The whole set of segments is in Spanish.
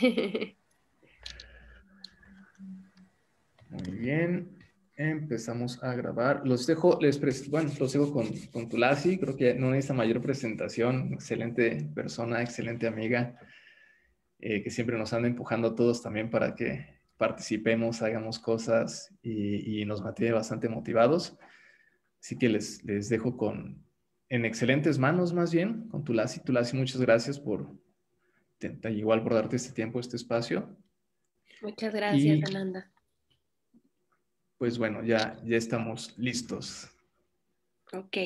Muy bien. Empezamos a grabar. Los dejo, les bueno, los dejo con, con Tulasi. Creo que no necesita mayor presentación. Excelente persona, excelente amiga, eh, que siempre nos anda empujando a todos también para que participemos, hagamos cosas y, nos mantiene bastante motivados. Así que les, les dejo con, en excelentes manos más bien, con Tulasi. Tulasi, muchas gracias por, igual por darte este tiempo, este espacio. Muchas gracias, Pues bueno, ya, ya estamos listos. Ok,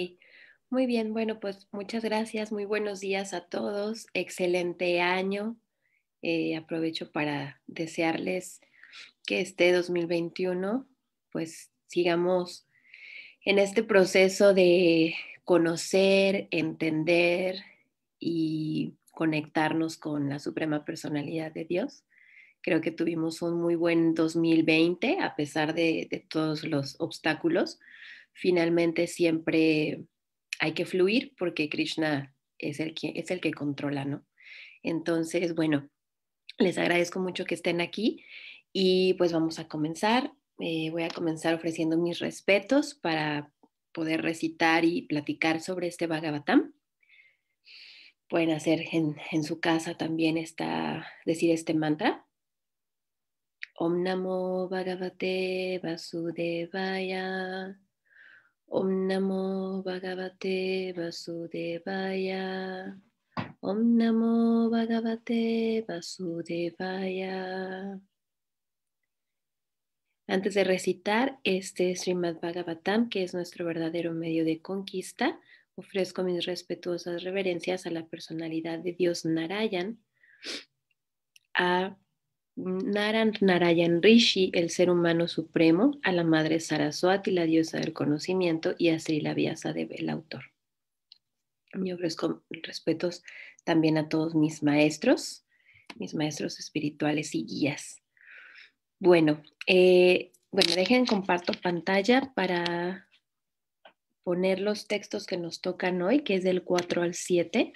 muy bien, bueno, pues muchas gracias, muy buenos días a todos, excelente año. Eh, aprovecho para desearles que este 2021 pues sigamos en este proceso de conocer, entender y conectarnos con la Suprema Personalidad de Dios. Creo que tuvimos un muy buen 2020 a pesar de, todos los obstáculos. Finalmente siempre hay que fluir porque Krishna es el que, es el que controla, ¿no? Entonces, bueno, les agradezco mucho que estén aquí y pues vamos a comenzar. Eh, voy a comenzar ofreciendo mis respetos para poder recitar y platicar sobre este Bhagavatam. Pueden hacer en, su casa también esta, decir este mantra. Om Namo Bhagavate Vasudevaya. Om Namo Bhagavate Vasudevaya. Om Namo Bhagavate Vasudevaya. Antes de recitar este Srimad Bhagavatam, que es nuestro verdadero medio de conquista, Ofrezco mis respetuosas reverencias a la personalidad de Dios Narayan, a Naran Narayan Rishi, el ser humano supremo, a la madre Saraswati, la diosa del conocimiento, y a Sri Sadeb, el autor. Me ofrezco respetos también a todos mis maestros, mis maestros espirituales y guías. Bueno, eh, bueno, dejen comparto pantalla para poner los textos que nos tocan hoy, que es del 4 al 7.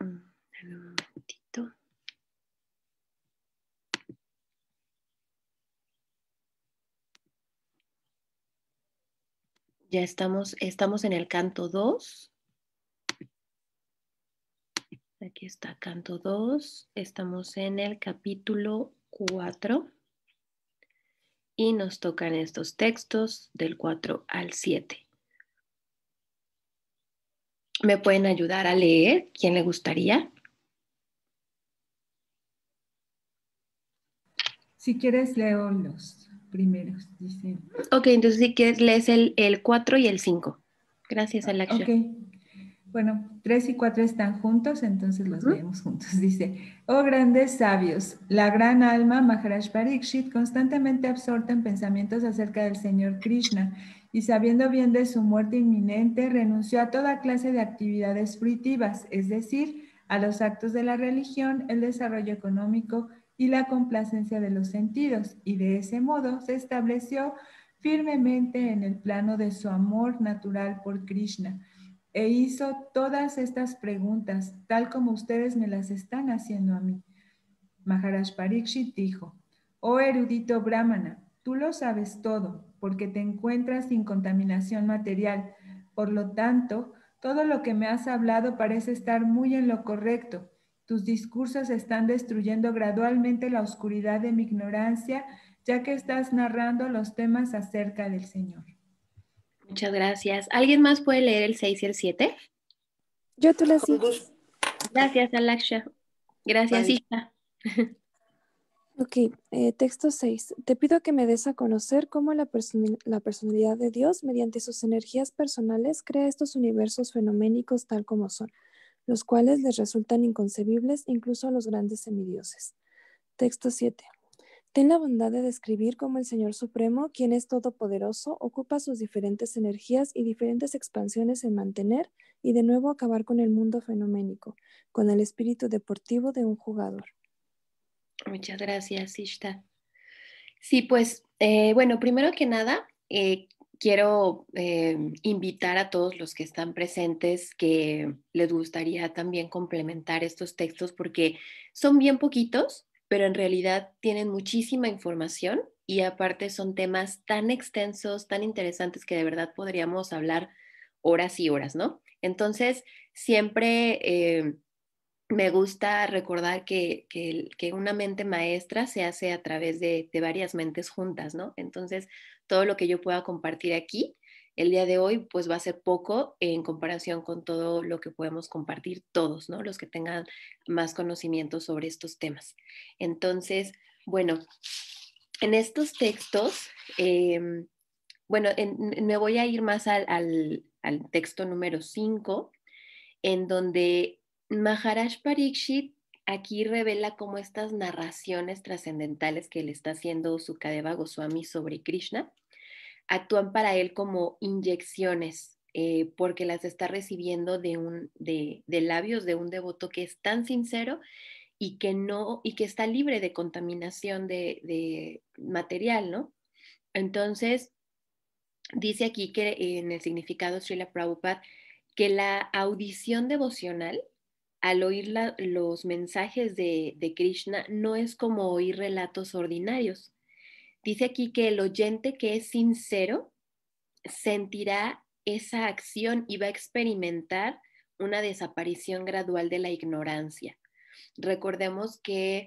Mm, ya estamos, estamos en el canto 2. Aquí está canto 2, estamos en el capítulo 4 y nos tocan estos textos del 4 al 7. ¿Me pueden ayudar a leer? ¿Quién le gustaría? Si quieres, leo los primeros, Ok, entonces si quieres, lees el, 4 y el 5. Gracias, ah, a la Ok. Bueno, tres y cuatro están juntos, entonces los vemos juntos. Dice, oh grandes sabios, la gran alma Maharaj Pariksit constantemente absorta en pensamientos acerca del Señor Krishna y sabiendo bien de su muerte inminente, renunció a toda clase de actividades fruitivas, es decir, a los actos de la religión, el desarrollo económico y la complacencia de los sentidos, y de ese modo se estableció firmemente en el plano de su amor natural por Krishna e hizo todas estas preguntas, tal como ustedes me las están haciendo a mí. Maharaj Pariksit dijo, oh erudito brahmana, tú lo sabes todo, porque te encuentras sin contaminación material. Por lo tanto, todo lo que me has hablado parece estar muy en lo correcto. Tus discursos están destruyendo gradualmente la oscuridad de mi ignorancia, ya que estás narrando los temas acerca del Señor. Muchas gracias. ¿Alguien más puede leer el 6 y el 7? Yo tú lo sigo. Gracias, Alaksha. Gracias, Isha. Ok, eh, texto 6. Te pido que me des a conocer cómo la, la, personalidad de Dios, mediante sus energías personales, crea estos universos fenoménicos tal como son, los cuales les resultan inconcebibles incluso a los grandes semidioses. Texto 7. Ten la bondad de describir cómo el Señor Supremo, quien es todopoderoso, ocupa sus diferentes energías y diferentes expansiones en mantener y de nuevo acabar con el mundo fenoménico, con el espíritu deportivo de un jugador. Muchas gracias, Ishta. Sí, pues, eh, bueno, primero que nada, eh, quiero eh, invitar a todos los que están presentes que les gustaría también complementar estos textos porque son bien poquitos pero en realidad tienen muchísima información y aparte son temas tan extensos, tan interesantes que de verdad podríamos hablar horas y horas, ¿no? Entonces, siempre eh, me gusta recordar que, que, que, una mente maestra se hace a través de, de varias mentes juntas, ¿no? Entonces, todo lo que yo pueda compartir aquí el día de hoy pues va a ser poco en comparación con todo lo que podemos compartir todos, ¿no? Los que tengan más conocimiento sobre estos temas. Entonces, bueno, en estos textos, em, bueno, me voy a ir más al, texto número 5, en donde Maharaj Parikshit aquí revela cómo estas narraciones trascendentales que le está haciendo Sukadeva Goswami sobre Krishna, actúan para él como inyecciones, eh, porque las está recibiendo de, un, de, de labios de un devoto que es tan sincero y que no y que está libre de contaminación de, de, material, ¿no? Entonces dice aquí que en el significado Srila Prabhupada que la audición devocional al oír los mensajes de, de Krishna no es como oír relatos ordinarios, Dice aquí que el oyente que es sincero sentirá esa acción y va a experimentar una desaparición gradual de la ignorancia. Recordemos que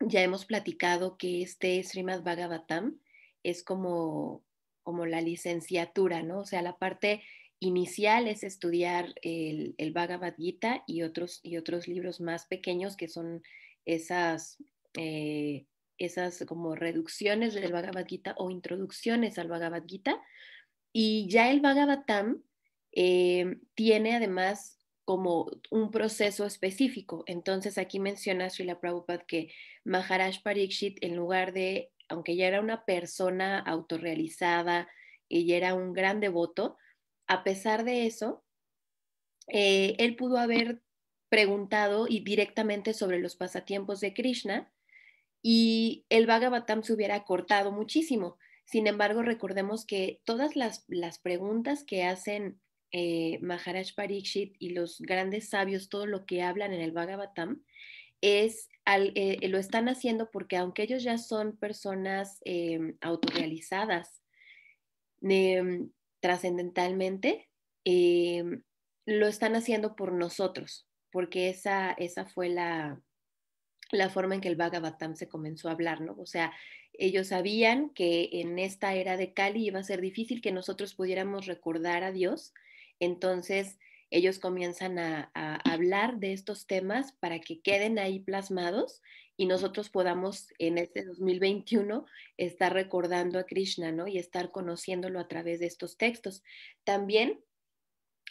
ya hemos platicado que este Srimad Bhagavatam es como, como la licenciatura, ¿no? O sea, la parte inicial es estudiar el, el Bhagavad Gita y otros, y otros libros más pequeños que son esas eh, esas como reducciones del Bhagavad Gita o introducciones al Bhagavad Gita. Y ya el Bhagavatam eh, tiene además como un proceso específico. Entonces aquí menciona Srila Prabhupada que Maharaj Parikshit, en lugar de, aunque ya era una persona autorrealizada, ella era un gran devoto, a pesar de eso, eh, él pudo haber preguntado y directamente sobre los pasatiempos de Krishna y el Bhagavatam se hubiera cortado muchísimo. Sin embargo, recordemos que todas las, preguntas que hacen eh, Maharaj Parikshit y los grandes sabios, todo lo que hablan en el Bhagavatam, es eh, eh, lo están haciendo porque aunque ellos ya son personas em, autorrealizadas em, trascendentalmente, em, lo están haciendo por nosotros, porque esa, esa fue la, la forma en que el Bhagavatam se comenzó a hablar, ¿no? O sea, ellos sabían que en esta era de Kali iba a ser difícil que nosotros pudiéramos recordar a Dios, entonces ellos comienzan a, hablar de estos temas para que queden ahí plasmados y nosotros podamos en este 2021 estar recordando a Krishna, ¿no? Y estar conociéndolo a través de estos textos. También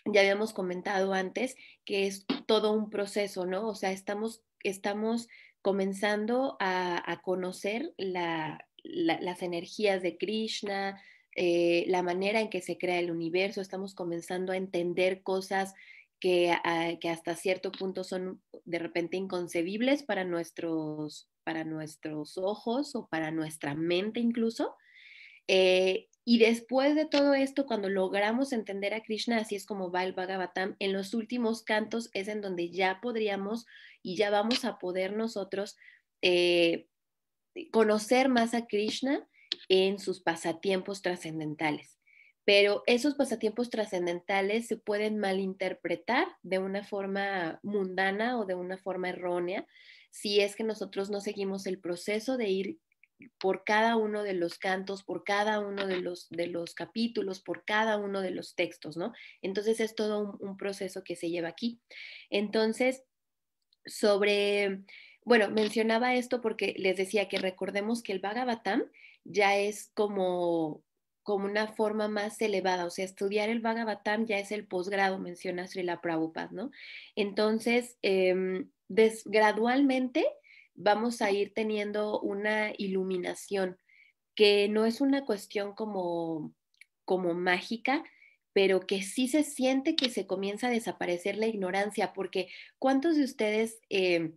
ya habíamos comentado antes que es todo un proceso, ¿no? O sea, estamos, estamos comenzando a, conocer las energías de Krishna, eh, la manera en que se crea el universo, estamos comenzando a entender cosas que, hasta cierto punto son de repente inconcebibles para nuestros, para nuestros ojos o para nuestra mente incluso. Eh, y después de todo esto, cuando logramos entender a Krishna, así es como va el Bhagavatam, en los últimos cantos es en donde ya podríamos y ya vamos a poder nosotros eh, conocer más a Krishna en sus pasatiempos trascendentales. Pero esos pasatiempos trascendentales se pueden malinterpretar de una forma mundana o de una forma errónea si es que nosotros no seguimos el proceso de ir por cada uno de los cantos, por cada uno de los, capítulos, por cada uno de los textos, ¿no? Entonces es todo un, proceso que se lleva aquí. Entonces, sobre, bueno, mencionaba esto porque les decía que recordemos que el Bhagavatam ya es como como una forma más elevada, o sea, estudiar el Bhagavatam ya es el posgrado, menciona Srila Prabhupada, ¿no? Entonces, em, gradualmente vamos a ir teniendo una iluminación que no es una cuestión como, mágica, pero que sí se siente que se comienza a desaparecer la ignorancia, porque ¿cuántos de ustedes, eh,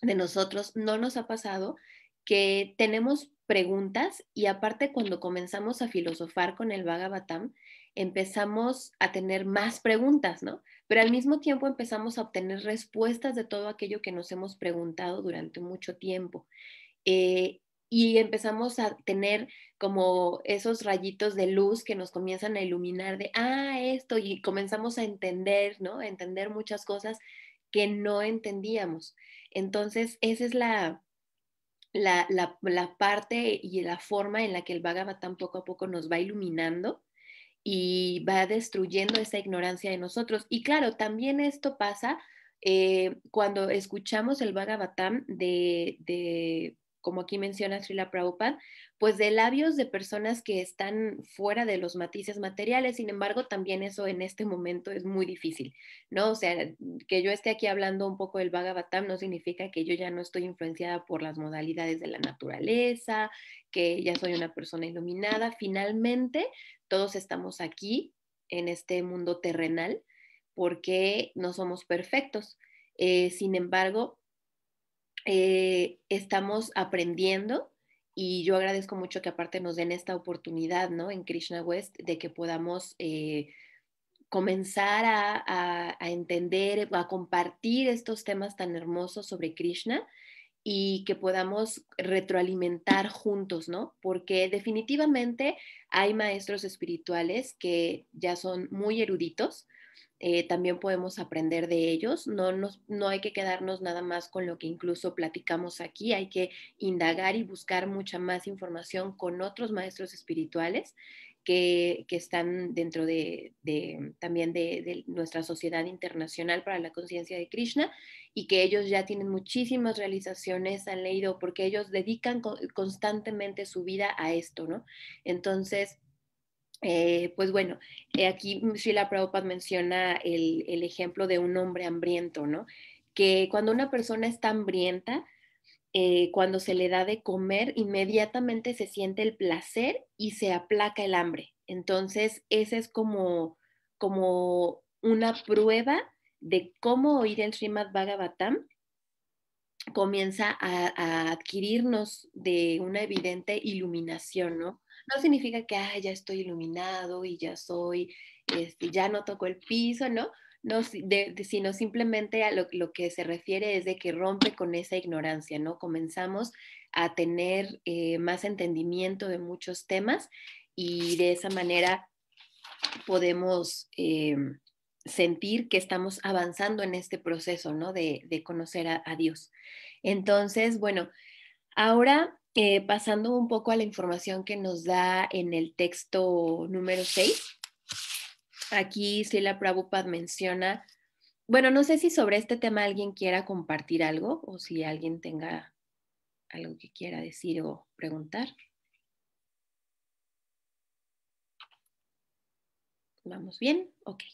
de nosotros, no nos ha pasado que tenemos preguntas y aparte cuando comenzamos a filosofar con el Bhagavatam, empezamos a tener más preguntas, ¿no? Pero al mismo tiempo empezamos a obtener respuestas de todo aquello que nos hemos preguntado durante mucho tiempo. Eh, y empezamos a tener como esos rayitos de luz que nos comienzan a iluminar de, ah, esto, y comenzamos a entender, ¿no? entender muchas cosas que no entendíamos. Entonces, esa es la, la, la, parte y la forma en la que el tan poco a poco nos va iluminando y va destruyendo esa ignorancia de nosotros. Y claro, también esto pasa eh, cuando escuchamos el Bhagavatam de, como aquí menciona Srila Prabhupada, pues de labios de personas que están fuera de los matices materiales, sin embargo, también eso en este momento es muy difícil, ¿no? O sea, que yo esté aquí hablando un poco del Bhagavatam no significa que yo ya no estoy influenciada por las modalidades de la naturaleza, que ya soy una persona iluminada, finalmente todos estamos aquí en este mundo terrenal porque no somos perfectos. Eh, sin embargo, eh, estamos aprendiendo y yo agradezco mucho que aparte nos den esta oportunidad, ¿no? En Krishna West, de que podamos eh, comenzar a, a, a, entender, a compartir estos temas tan hermosos sobre Krishna y que podamos retroalimentar juntos, ¿no? Porque definitivamente hay maestros espirituales que ya son muy eruditos, eh, también podemos aprender de ellos. No, no hay que quedarnos nada más con lo que incluso platicamos aquí, hay que indagar y buscar mucha más información con otros maestros espirituales que, están dentro de, también de, de, nuestra sociedad internacional para la conciencia de Krishna y que ellos ya tienen muchísimas realizaciones, han leído, porque ellos dedican constantemente su vida a esto, ¿no? Entonces, eh, pues bueno, eh, aquí Srila Prabhupada menciona el, ejemplo de un hombre hambriento, ¿no? Que cuando una persona está hambrienta, eh, cuando se le da de comer, inmediatamente se siente el placer y se aplaca el hambre. Entonces, esa es como, una prueba de cómo oír el Srimad Bhagavatam comienza a, a adquirirnos de una evidente iluminación, ¿no? no significa que ya estoy iluminado y ya soy, este, ya no toco el piso, ¿no? no sino simplemente a lo, que se refiere es de que rompe con esa ignorancia, ¿no? Comenzamos a tener eh, más entendimiento de muchos temas y de esa manera podemos eh, sentir que estamos avanzando en este proceso, ¿no? De, conocer a, a Dios. Entonces, bueno, ahora eh, pasando un poco a la información que nos da en el texto número 6, aquí Sila Prabhupada menciona, bueno, no sé si sobre este tema alguien quiera compartir algo o si alguien tenga algo que quiera decir o preguntar. ¿Vamos bien? Ok.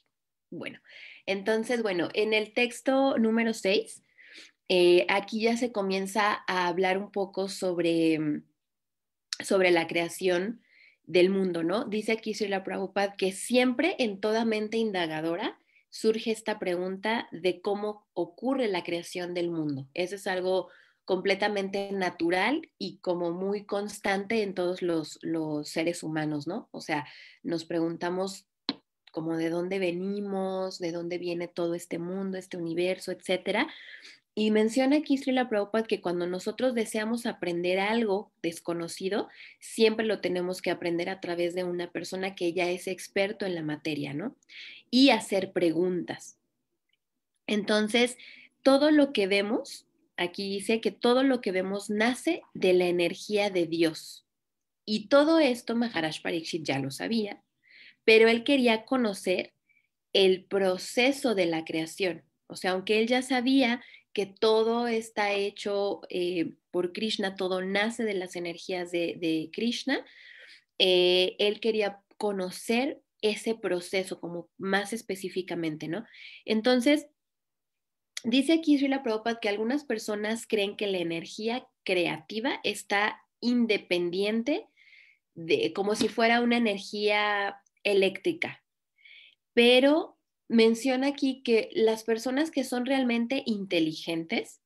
Bueno, entonces, bueno, en el texto número 6 eh, aquí ya se comienza a hablar un poco sobre, mm, sobre la creación del mundo, ¿no? Dice aquí la Prabhupada que siempre en toda mente indagadora surge esta pregunta de cómo ocurre la creación del mundo. Eso es algo completamente natural y como muy constante en todos los, seres humanos, ¿no? O sea, nos preguntamos como de dónde venimos, de dónde viene todo este mundo, este universo, etcétera. Y menciona aquí Srila Prabhupada que cuando nosotros deseamos aprender algo desconocido, siempre lo tenemos que aprender a través de una persona que ya es experto en la materia, ¿no? Y hacer preguntas. Entonces, todo lo que vemos, aquí dice que todo lo que vemos nace de la energía de Dios. Y todo esto Maharaj Pariksit ya lo sabía, pero él quería conocer el proceso de la creación. O sea, aunque él ya sabía que todo está hecho eh, por Krishna, todo nace de las energías de, Krishna. Eh, él quería conocer ese proceso como más específicamente, ¿no? Entonces, dice aquí Srila Prabhupada que algunas personas creen que la energía creativa está independiente de como si fuera una energía eléctrica, pero menciona aquí que las personas que son realmente inteligentes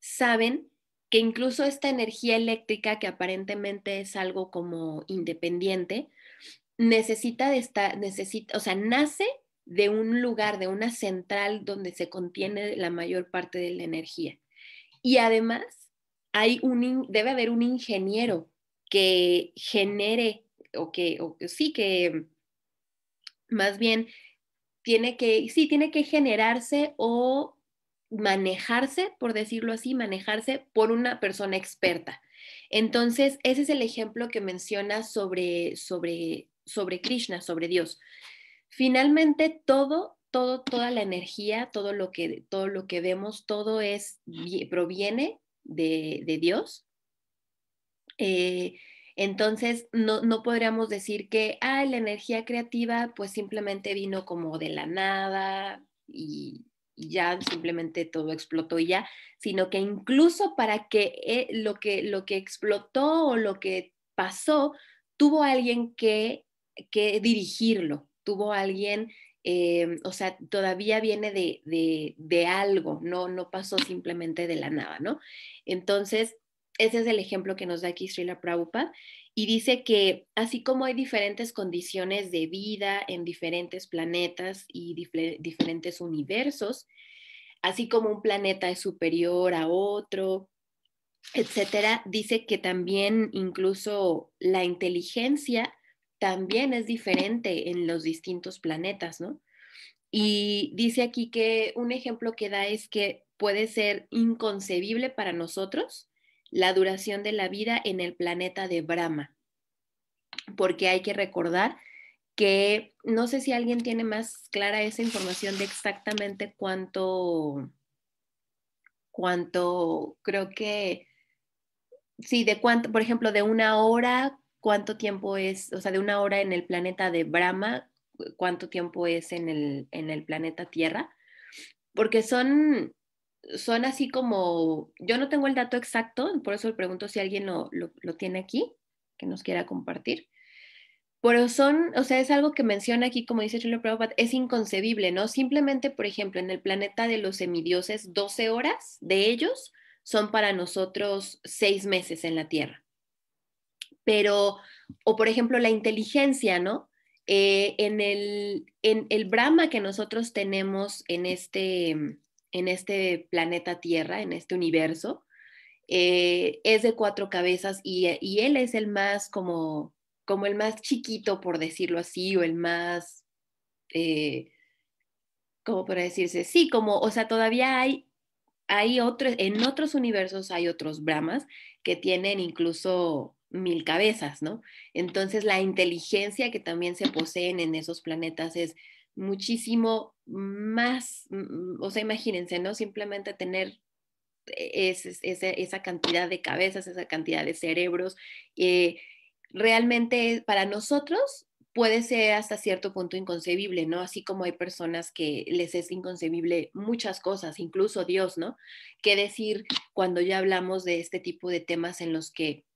saben que incluso esta energía eléctrica, que aparentemente es algo como independiente, necesita de esta, necesita, o sea, nace de un lugar, de una central donde se contiene la mayor parte de la energía. Y además, hay un, debe haber un ingeniero que genere o que, sí, que más bien tiene que, sí, tiene que generarse o manejarse, por decirlo así, manejarse por una persona experta. Entonces, ese es el ejemplo que menciona sobre, sobre, sobre Krishna, sobre Dios. Finalmente, todo, todo, toda la energía, todo lo que, todo lo que vemos, todo es, proviene de, de Dios. Eh, entonces, no, podríamos decir que, ah, la energía creativa pues simplemente vino como de la nada y, ya simplemente todo explotó y ya, sino que incluso para que, eh, lo que lo que explotó o lo que pasó, tuvo alguien que, dirigirlo, tuvo alguien, eh, o sea, todavía viene de, de algo, no, no pasó simplemente de la nada, ¿no? Entonces, ese es el ejemplo que nos da aquí Srila Prabhupada y dice que así como hay diferentes condiciones de vida en diferentes planetas y diferentes universos, así como un planeta es superior a otro, etcétera, dice que también incluso la inteligencia también es diferente en los distintos planetas, ¿no? Y dice aquí que un ejemplo que da es que puede ser inconcebible para nosotros la duración de la vida en el planeta de Brahma, porque hay que recordar que no sé si alguien tiene más clara esa información de exactamente cuánto, cuánto, creo que, sí, de cuánto, por ejemplo, de una hora, cuánto tiempo es, o sea, de una hora en el planeta de Brahma, cuánto tiempo es en el, en el planeta Tierra, porque son, son así como, yo no tengo el dato exacto, por eso le pregunto si alguien lo, lo, tiene aquí, que nos quiera compartir. Pero son, o sea, es algo que menciona aquí, como dice Chulo Prabhupada, es inconcebible, ¿no? Simplemente, por ejemplo, en el planeta de los semidioses, 12 horas de ellos son para nosotros 6 meses en la Tierra. Pero, o por ejemplo, la inteligencia, ¿no? Eh, en, el, en el Brahma que nosotros tenemos en este, en este planeta Tierra, en este universo. Eh, es de cuatro cabezas y, él es el más como, como el más chiquito, por decirlo así, o el más, eh, ¿cómo para decirse? Sí, como, o sea, todavía hay, hay otros, en otros universos hay otros Brahmas que tienen incluso mil cabezas, ¿no? Entonces la inteligencia que también se poseen en esos planetas es muchísimo más, mm, mm, o sea, imagínense, ¿no? Simplemente tener e-, esa cantidad de cabezas, esa cantidad de cerebros, eh, realmente para nosotros puede ser hasta cierto punto inconcebible, ¿no? Así como hay personas que les es inconcebible muchas cosas, incluso Dios, ¿no? ¿Qué decir cuando ya hablamos de este tipo de temas en los que...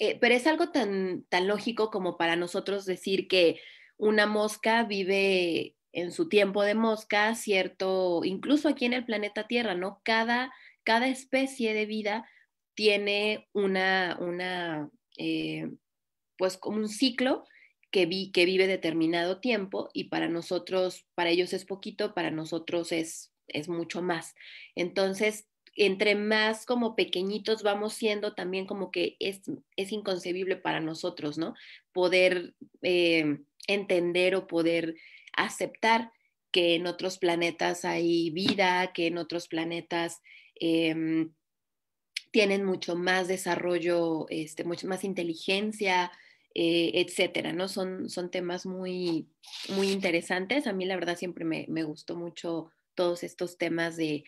Eh, pero es algo tan, tan lógico como para nosotros decir que una mosca vive en su tiempo de mosca, cierto, incluso aquí en el planeta Tierra, ¿no? Cada, cada especie de vida tiene una, una eh, pues como un ciclo que, vi, que vive determinado tiempo y para nosotros, para ellos es poquito, para nosotros es, es mucho más. Entonces, entre más como pequeñitos vamos siendo, también como que es, es inconcebible para nosotros, ¿no? Poder eh, entender o poder aceptar que en otros planetas hay vida, que en otros planetas em, tienen mucho más desarrollo, este, mucho más inteligencia, eh, etcétera, ¿no? Son, son temas muy, muy interesantes. A mí la verdad siempre me, gustó mucho todos estos temas de,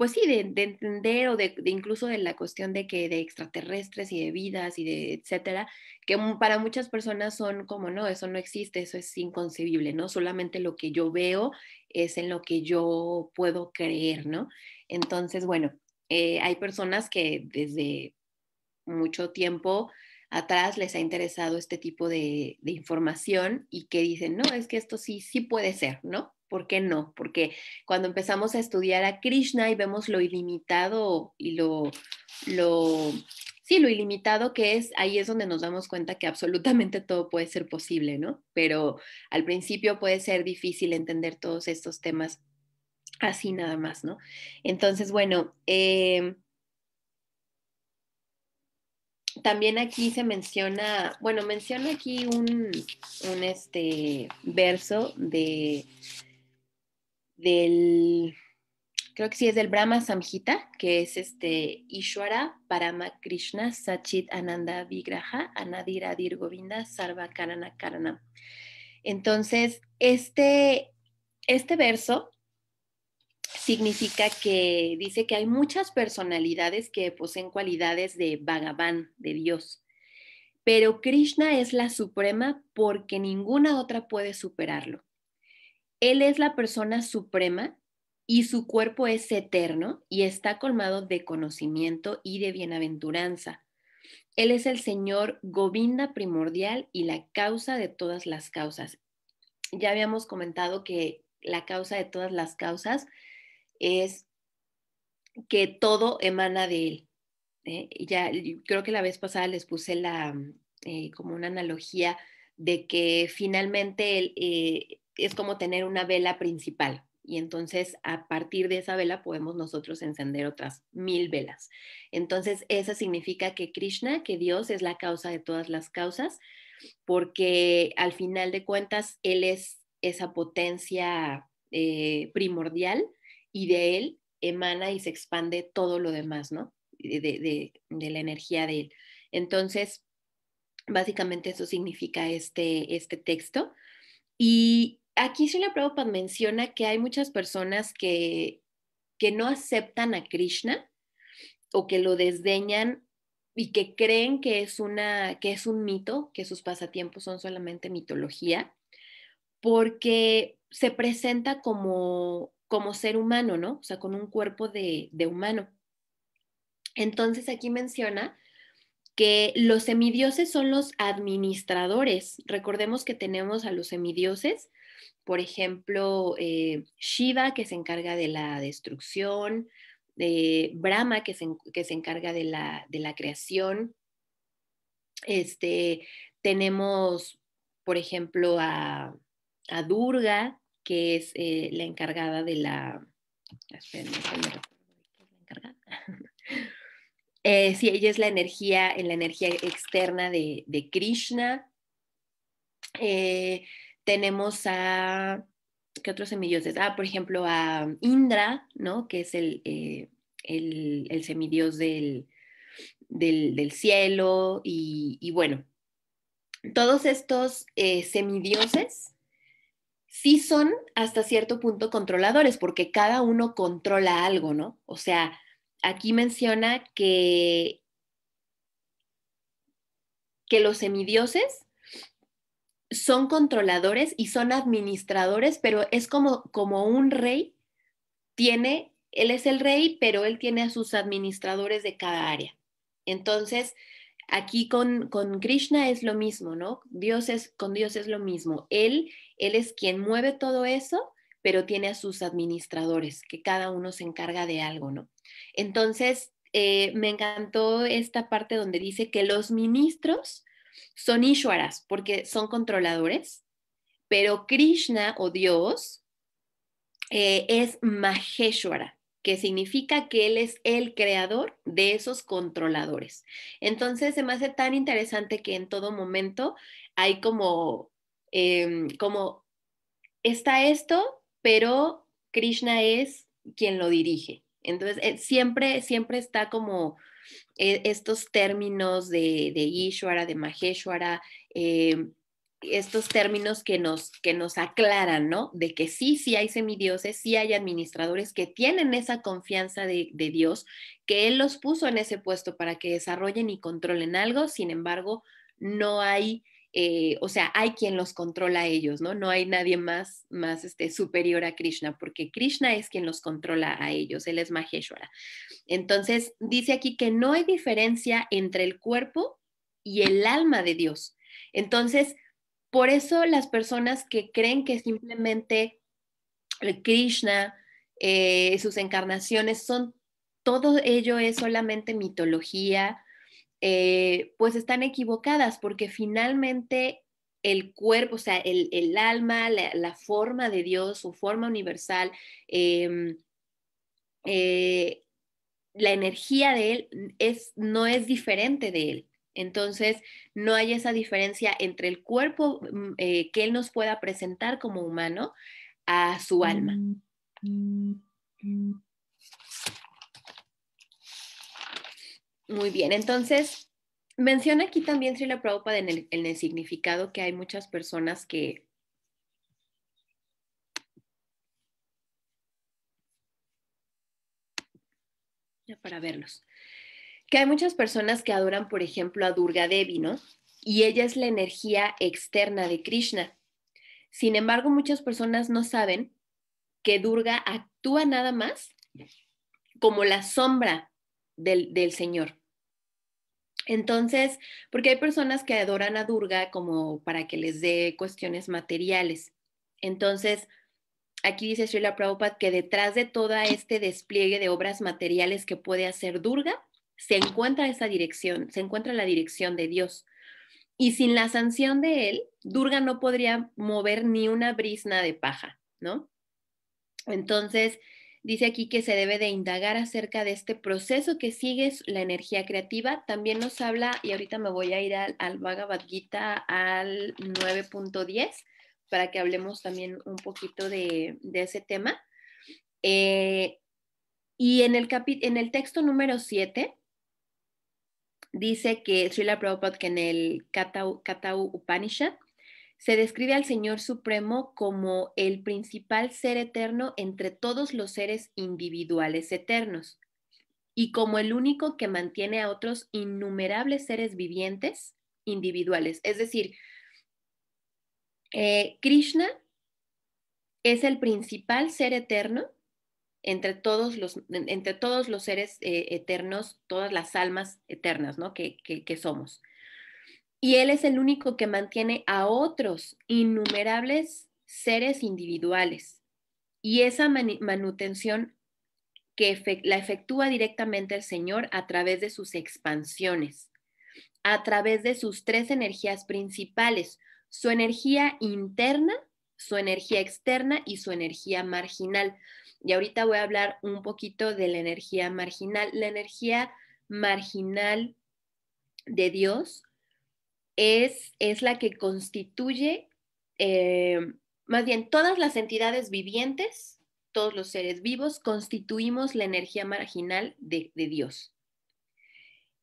pues sí, de, entender o de, incluso de la cuestión de que de extraterrestres y de vidas y de etcétera, que para muchas personas son como, no, eso no existe, eso es inconcebible, ¿no? Solamente lo que yo veo es en lo que yo puedo creer, ¿no? Entonces, bueno, eh, hay personas que desde mucho tiempo atrás les ha interesado este tipo de, de información y que dicen, no, es que esto sí, sí puede ser, ¿no? ¿Por qué no? Porque cuando empezamos a estudiar a Krishna y vemos lo ilimitado y lo, lo, sí, lo ilimitado que es, ahí es donde nos damos cuenta que absolutamente todo puede ser posible, ¿no? Pero al principio puede ser difícil entender todos estos temas así nada más, ¿no? Entonces, bueno, eh, también aquí se menciona, bueno, menciona aquí un, un este verso de del, creo que sí es del Brahma Samhita, que es este Ishwara Krishna Sachit Ananda Vigraha Anadira Govinda Sarva Karana Karana. Entonces, este, este verso significa que dice que hay muchas personalidades que poseen cualidades de Bhagavan, de Dios, pero Krishna es la suprema porque ninguna otra puede superarlo. Él es la persona suprema y su cuerpo es eterno y está colmado de conocimiento y de bienaventuranza. Él es el Señor Govinda primordial y la causa de todas las causas. Ya habíamos comentado que la causa de todas las causas es que todo emana de Él. ¿eh? Ya, creo que la vez pasada les puse la, eh, como una analogía de que finalmente él... Eh, es como tener una vela principal y entonces a partir de esa vela podemos nosotros encender otras mil velas. Entonces eso significa que Krishna, que Dios es la causa de todas las causas, porque al final de cuentas Él es esa potencia eh, primordial y de Él emana y se expande todo lo demás, ¿no? De, de la energía de Él. Entonces, básicamente eso significa este, este texto. Y aquí Srila Prabhupada menciona que hay muchas personas que, no aceptan a Krishna o que lo desdeñan y que creen que es, una, que es un mito, que sus pasatiempos son solamente mitología, porque se presenta como, ser humano, ¿no? O sea, con un cuerpo de, de humano. Entonces aquí menciona que los semidioses son los administradores. Recordemos que tenemos a los semidioses, por ejemplo, eh, Shiva, que se encarga de la destrucción, eh, Brahma, que se, encarga de la, creación. Este, tenemos, por ejemplo, a, Durga, que es eh, la encargada de la... si sí, ella es la energía, en la energía externa de, Krishna. Eh, tenemos a, ¿qué otros semidioses? Ah, por ejemplo, a Indra, ¿no? Que es el, eh, el, semidios del, del, cielo y, bueno, todos estos eh, semidioses sí son hasta cierto punto controladores porque cada uno controla algo, ¿no? O sea, aquí menciona que, que los semidioses son controladores y son administradores, pero es como, como un rey tiene, él es el rey, pero él tiene a sus administradores de cada área. Entonces, aquí con, con, Krishna es lo mismo, ¿no? Dios es, con Dios es lo mismo. Él, él es quien mueve todo eso, pero tiene a sus administradores, que cada uno se encarga de algo, ¿no? Entonces, eh, me encantó esta parte donde dice que los ministros son Ishwaras porque son controladores, pero Krishna o Dios eh, es Maheshwara, que significa que Él es el creador de esos controladores. Entonces se me hace tan interesante que en todo momento hay como, em, como está esto, pero Krishna es quien lo dirige. Entonces eh, siempre, siempre está como e, estos términos de, de, Ishwara, de Maheshwara, eh, estos términos que nos, que nos aclaran, ¿no? De que sí, sí hay semidioses, sí hay administradores que tienen esa confianza de Dios, que Él los puso en ese puesto para que desarrollen y controlen algo, sin embargo, no hay eh, o sea, hay quien los controla a ellos, ¿no? No hay nadie más, más este, superior a Krishna, porque Krishna es quien los controla a ellos, él es Maheshwara. Entonces, dice aquí que no hay diferencia entre el cuerpo y el alma de Dios. Entonces, por eso las personas que creen que simplemente Krishna, eh, sus encarnaciones, son todo ello es solamente mitología, eh, pues están equivocadas porque finalmente el cuerpo, o sea, el, alma, la, forma de Dios, su forma universal, em, eh, la energía de Él es, no es diferente de Él. Entonces, no hay esa diferencia entre el cuerpo mm, eh, que Él nos pueda presentar como humano a su alma. Mm, mm, Muy bien, entonces menciona aquí también Srila Prabhupada en el, el significado que hay muchas personas que Ya para verlos. Que hay muchas personas que adoran, por ejemplo, a Durga Devi, ¿no? Y ella es la energía externa de Krishna. Sin embargo, muchas personas no saben que Durga actúa nada más como la sombra del, del Señor. Entonces, porque hay personas que adoran a Durga como para que les dé cuestiones materiales. Entonces, aquí dice Srila Prabhupada que detrás de todo este despliegue de obras materiales que puede hacer Durga, se encuentra esa dirección, se encuentra la dirección de Dios. Y sin la sanción de él, Durga no podría mover ni una brisna de paja, ¿no? Entonces, Dice aquí que se debe de indagar acerca de este proceso que sigue la energía creativa. También nos habla, y ahorita me voy a ir al, al Bhagavad Gita al 9.10 para que hablemos también un poquito de, ese tema. Eh, y en el, en el texto número 7 dice que Srila Prabhupada que en el Kata, Upanishad se describe al Señor Supremo como el principal ser eterno entre todos los seres individuales eternos y como el único que mantiene a otros innumerables seres vivientes individuales. Es decir, eh, Krishna es el principal ser eterno entre todos los, entre todos los seres eh, eternos, todas las almas eternas ¿no? que, que somos. Y Él es el único que mantiene a otros innumerables seres individuales. Y esa manutención que la efectúa directamente el Señor a través de sus expansiones, a través de sus tres energías principales, su energía interna, su energía externa y su energía marginal. Y ahorita voy a hablar un poquito de la energía marginal. La energía marginal de Dios es, la que constituye, eh, más bien, todas las entidades vivientes, todos los seres vivos, constituimos la energía marginal de, Dios.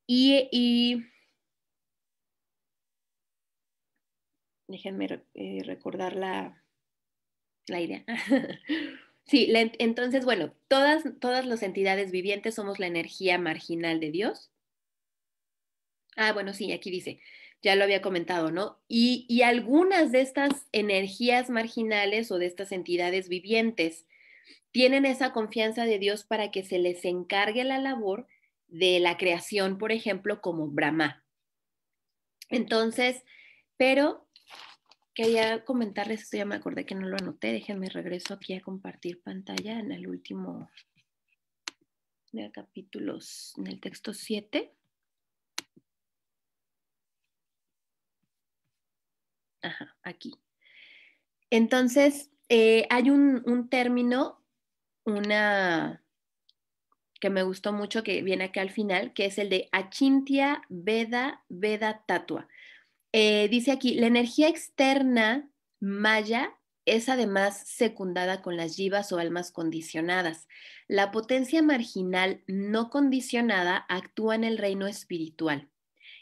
Y, déjenme eh, recordar la, idea. sí, entonces, bueno, todas, todas las entidades vivientes somos la energía marginal de Dios. Ah, bueno, sí, aquí dice, ya lo había comentado, ¿no? Y, algunas de estas energías marginales o de estas entidades vivientes tienen esa confianza de Dios para que se les encargue la labor de la creación, por ejemplo, como Brahma. Entonces, pero quería comentarles esto, ya me acordé que no lo anoté, déjenme regreso aquí a compartir pantalla en el último de capítulos, en el texto 7. Ajá, aquí. Entonces, eh, hay un, término, una que me gustó mucho, que viene acá al final, que es el de Achintia Veda Veda Tatua. Eh, dice aquí, la energía externa maya es además secundada con las yivas o almas condicionadas. La potencia marginal no condicionada actúa en el reino espiritual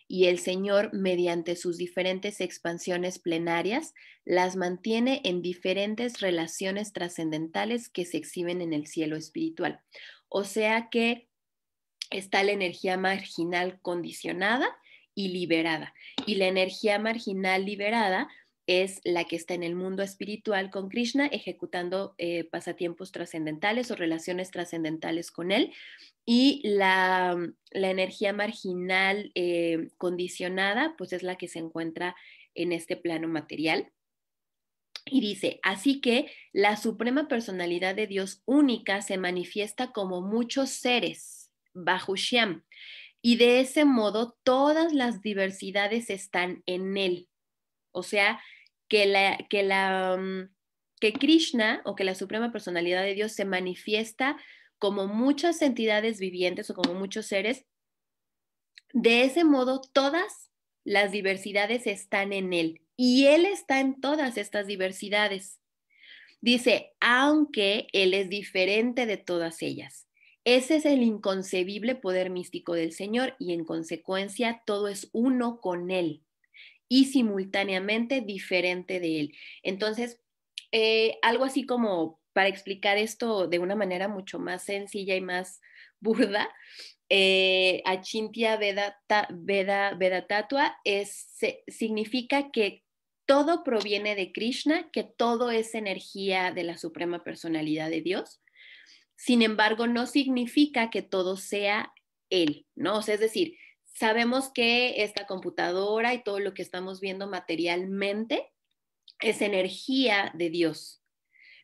y el Señor, mediante sus diferentes expansiones plenarias, las mantiene en diferentes relaciones trascendentales que se exhiben en el cielo espiritual. O sea que está la energía marginal condicionada y liberada. Y la energía marginal liberada es la que está en el mundo espiritual con Krishna, ejecutando eh, pasatiempos trascendentales o relaciones trascendentales con él. Y la, mm, energía marginal eh, condicionada, pues es la que se encuentra en este plano material. Y dice, así que la Suprema Personalidad de Dios única se manifiesta como muchos seres, bajo Shyam, y de ese modo todas las diversidades están en él. O sea, que, la, que, la, mm, que Krishna o que la Suprema Personalidad de Dios se manifiesta como muchas entidades vivientes o como muchos seres. De ese modo, todas las diversidades están en Él y Él está en todas estas diversidades. Dice, aunque Él es diferente de todas ellas. Ese es el inconcebible poder místico del Señor y en consecuencia todo es uno con Él y simultáneamente diferente de él. Entonces, eh, algo así como para explicar esto de una manera mucho más sencilla y más burda, eh, Achintya Veda, Veda, Veda Tatua es, significa que todo proviene de Krishna, que todo es energía de la Suprema Personalidad de Dios. Sin embargo, no significa que todo sea Él, ¿no? es decir, Sabemos que esta computadora y todo lo que estamos viendo materialmente es energía de Dios,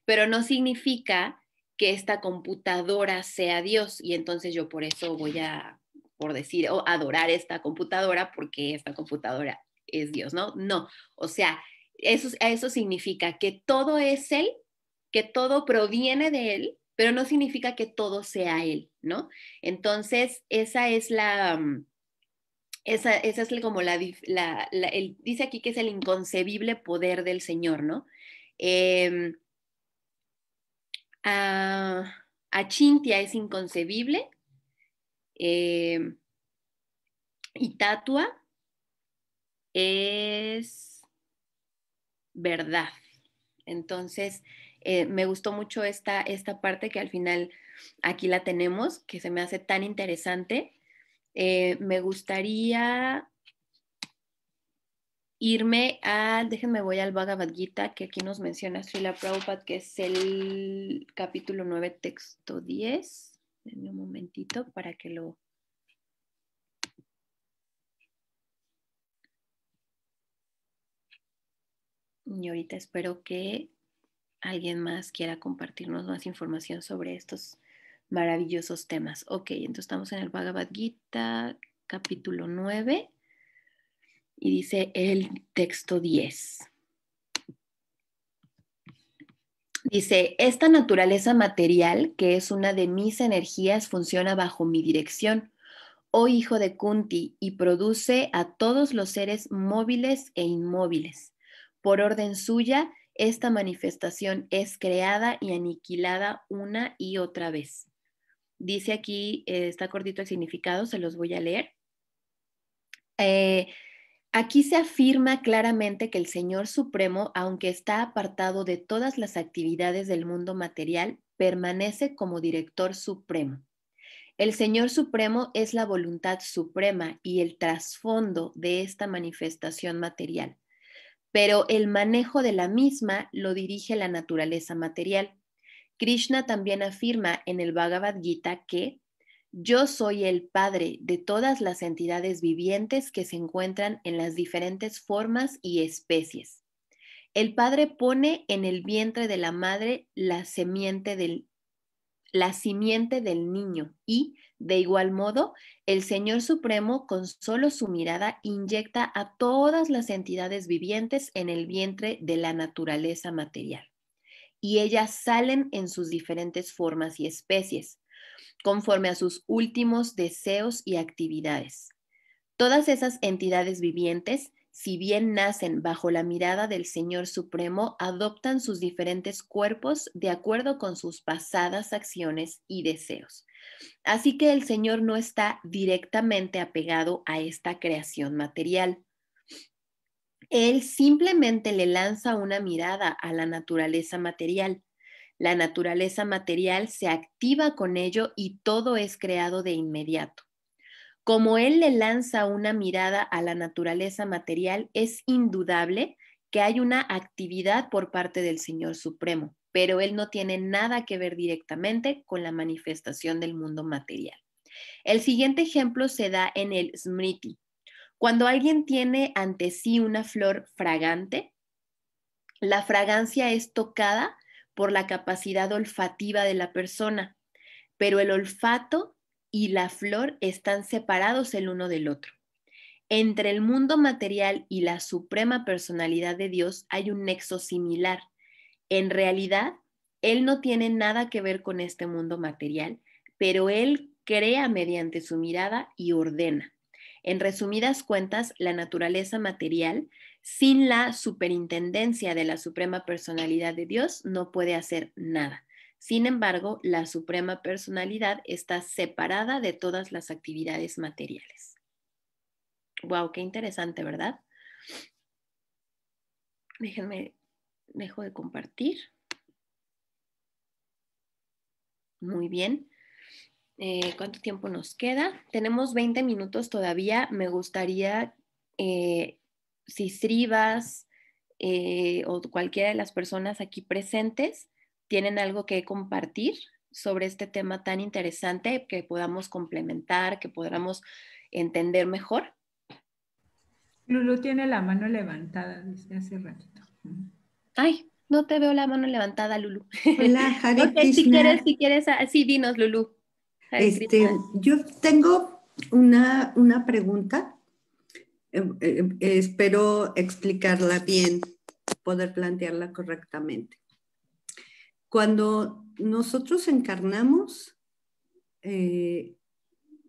pero no significa que esta computadora sea Dios y entonces yo por eso voy a, por decir, o adorar esta computadora porque esta computadora es Dios, ¿no? No, o sea, eso, eso significa que todo es Él, que todo proviene de Él, pero no significa que todo sea Él, ¿no? Entonces, esa es la... Mm, esa, es como la, dice aquí que es el inconcebible poder del Señor, ¿no? Em, a, Chintia es inconcebible, em, y Tatua es verdad. Entonces, eh, me gustó mucho esta, esta parte que al final aquí la tenemos, que se me hace tan interesante eh, me gustaría irme a, déjenme voy al Bhagavad Gita, que aquí nos menciona Srila Prabhupada, que es el capítulo 9, texto 10. Denme un momentito para que lo... Y ahorita espero que alguien más quiera compartirnos más información sobre estos maravillosos temas. Ok, entonces estamos en el Bhagavad Gita, capítulo 9, y dice el texto 10. Dice, esta naturaleza material, que es una de mis energías, funciona bajo mi dirección, oh hijo de Kunti, y produce a todos los seres móviles e inmóviles. Por orden suya, esta manifestación es creada y aniquilada una y otra vez. Dice aquí, eh, está cortito el significado, se los voy a leer. Eh, aquí se afirma claramente que el Señor Supremo, aunque está apartado de todas las actividades del mundo material, permanece como director supremo. El Señor Supremo es la voluntad suprema y el trasfondo de esta manifestación material, pero el manejo de la misma lo dirige la naturaleza material. Krishna también afirma en el Bhagavad Gita que yo soy el Padre de todas las entidades vivientes que se encuentran en las diferentes formas y especies. El Padre pone en el vientre de la madre la semiente del, la simiente del niño y, de igual modo, el Señor Supremo con solo su mirada inyecta a todas las entidades vivientes en el vientre de la naturaleza material y ellas salen en sus diferentes formas y especies, conforme a sus últimos deseos y actividades. Todas esas entidades vivientes, si bien nacen bajo la mirada del Señor Supremo, adoptan sus diferentes cuerpos de acuerdo con sus pasadas acciones y deseos. Así que el Señor no está directamente apegado a esta creación material. Él simplemente le lanza una mirada a la naturaleza material. La naturaleza material se activa con ello y todo es creado de inmediato. Como él le lanza una mirada a la naturaleza material, es indudable que hay una actividad por parte del Señor Supremo, pero él no tiene nada que ver directamente con la manifestación del mundo material. El siguiente ejemplo se da en el Smriti, cuando alguien tiene ante sí una flor fragante, la fragancia es tocada por la capacidad olfativa de la persona, pero el olfato y la flor están separados el uno del otro. Entre el mundo material y la suprema personalidad de Dios hay un nexo similar. En realidad, Él no tiene nada que ver con este mundo material, pero Él crea mediante su mirada y ordena. En resumidas cuentas, la naturaleza material, sin la superintendencia de la Suprema Personalidad de Dios, no puede hacer nada. Sin embargo, la Suprema Personalidad está separada de todas las actividades materiales. Wow, qué interesante, ¿verdad? Déjenme, dejo de compartir. Muy bien. Eh, ¿Cuánto tiempo nos queda? Tenemos 20 minutos todavía. Me gustaría, eh, si Sribas eh, o cualquiera de las personas aquí presentes tienen algo que compartir sobre este tema tan interesante, que podamos complementar, que podamos entender mejor. Lulu tiene la mano levantada desde hace ratito. Ay, no te veo la mano levantada, Lulu. Hola, si quieres, si quieres, ah, sí, dinos, Lulu. Este, yo tengo una, pregunta. Eh, eh, eh, espero explicarla bien, poder plantearla correctamente. Cuando nosotros encarnamos,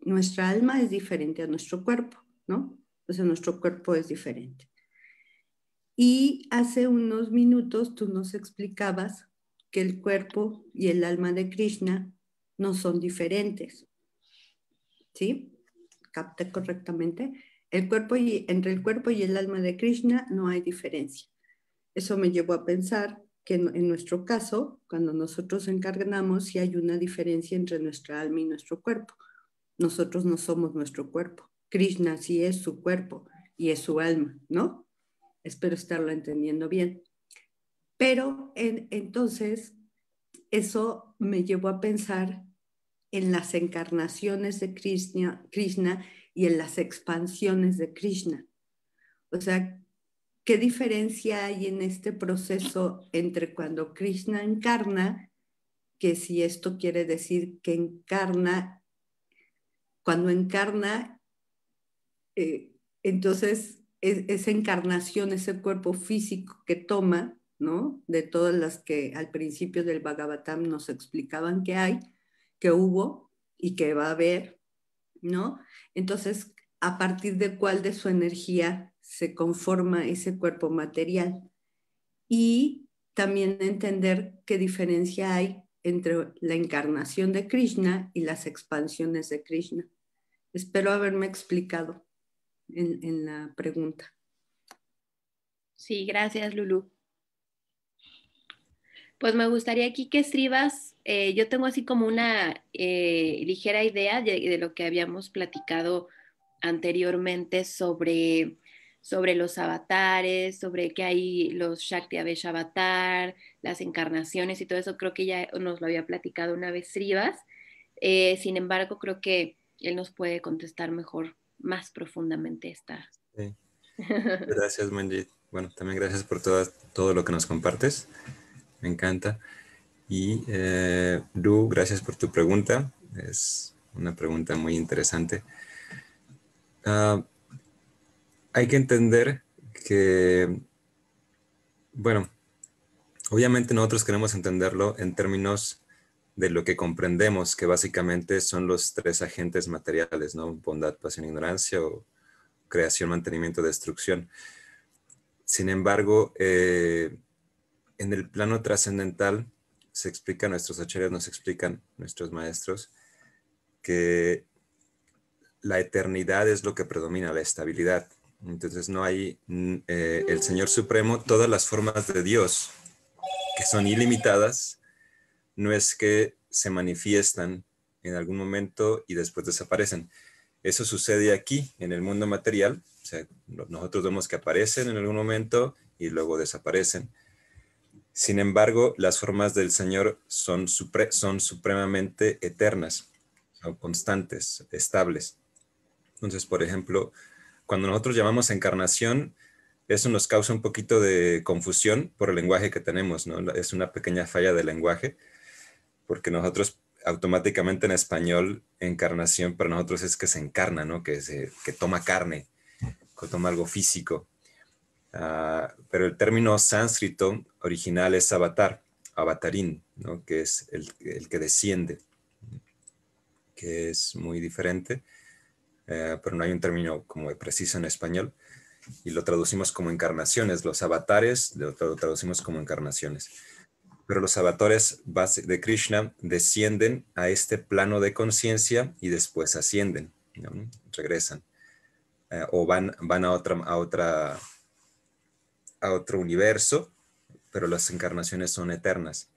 nuestra alma es diferente a nuestro cuerpo, ¿no? O sea, nuestro cuerpo es diferente. Y hace unos minutos tú nos explicabas que el cuerpo y el alma de Krishna no son diferentes. ¿Sí? Capté correctamente. El cuerpo y, entre el cuerpo y el alma de Krishna no hay diferencia. Eso me llevó a pensar que en, nuestro caso, cuando nosotros encarnamos, sí hay una diferencia entre nuestra alma y nuestro cuerpo. Nosotros no somos nuestro cuerpo. Krishna sí es su cuerpo y es su alma, ¿no? Espero estarlo entendiendo bien. Pero entonces, eso me llevó a pensar en las encarnaciones de Krishna, y en las expansiones de Krishna. O sea, ¿qué diferencia hay en este proceso entre cuando Krishna encarna, que si esto quiere decir que encarna, cuando encarna, eh, entonces esa encarnación, ese cuerpo físico que toma, ¿no? De todas las que al principio del Bhagavatam nos explicaban que hay, que hubo y que va a haber, ¿no? Entonces, a partir de cuál de su energía se conforma ese cuerpo material. Y también entender qué diferencia hay entre la encarnación de Krishna y las expansiones de Krishna. Espero haberme explicado en, la pregunta. Sí, gracias, Lulu. Pues me gustaría aquí que escribas, eh, yo tengo así como una eh, ligera idea de, lo que habíamos platicado anteriormente sobre, sobre los avatares, sobre que hay los Shakti Avesh Avatar, las encarnaciones y todo eso, creo que ya nos lo había platicado una vez Srivas. Eh, sin embargo, creo que él nos puede contestar mejor, más profundamente esta. Gracias, Manjit. Bueno, también gracias por todo, todo lo que nos compartes me encanta. Y eh, Du, gracias por tu pregunta. Es una pregunta muy interesante. Ah, hay que entender que, bueno, obviamente nosotros queremos entenderlo en términos de lo que comprendemos, que básicamente son los tres agentes materiales, ¿no? Bondad, pasión, e ignorancia o creación, mantenimiento, destrucción. Sin embargo, eh, en el plano trascendental se explica, nuestros achares nos explican, nuestros maestros, que la eternidad es lo que predomina, la estabilidad. Entonces no hay eh, el Señor Supremo, todas las formas de Dios que son ilimitadas, no es que se manifiestan en algún momento y después desaparecen. Eso sucede aquí, en el mundo material. nosotros vemos que aparecen en algún momento y luego desaparecen. Sin embargo, las formas del Señor son, son supremamente eternas, son constantes, estables. Entonces, por ejemplo, cuando nosotros llamamos encarnación, eso nos causa un poquito de confusión por el lenguaje que tenemos, ¿no? Es una pequeña falla de lenguaje, porque nosotros automáticamente en español, encarnación para nosotros es que se encarna, ¿no? Que, se, que toma carne, que toma algo físico. Ah, pero el término sánscrito original es avatar, avatarín, que es el, que desciende, que es muy diferente, eh, pero no hay un término como preciso en español, y lo traducimos como encarnaciones, los avatares lo traducimos como encarnaciones. Pero los avatares de Krishna descienden a este plano de conciencia y después ascienden, regresan, eh, o van, van a otra, a otra a otro universo, pero las encarnaciones son eternas.